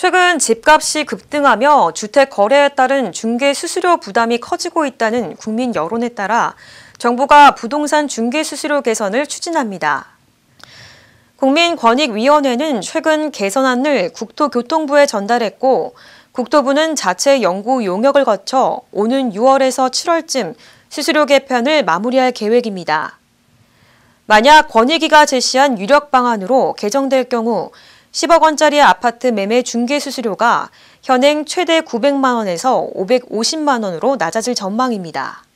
최근 집값이 급등하며 주택 거래에 따른 중개 수수료 부담이 커지고 있다는 국민 여론에 따라 정부가 부동산 중개 수수료 개선을 추진합니다. 국민권익위원회는 최근 개선안을 국토교통부에 전달했고 국토부는 자체 연구 용역을 거쳐 오는 6월에서 7월쯤 수수료 개편을 마무리할 계획입니다. 만약 권익위가 제시한 유력 방안으로 개정될 경우 10억 원짜리 아파트 매매 중개 수수료가 현행 최대 900만 원에서 550만 원으로 낮아질 전망입니다.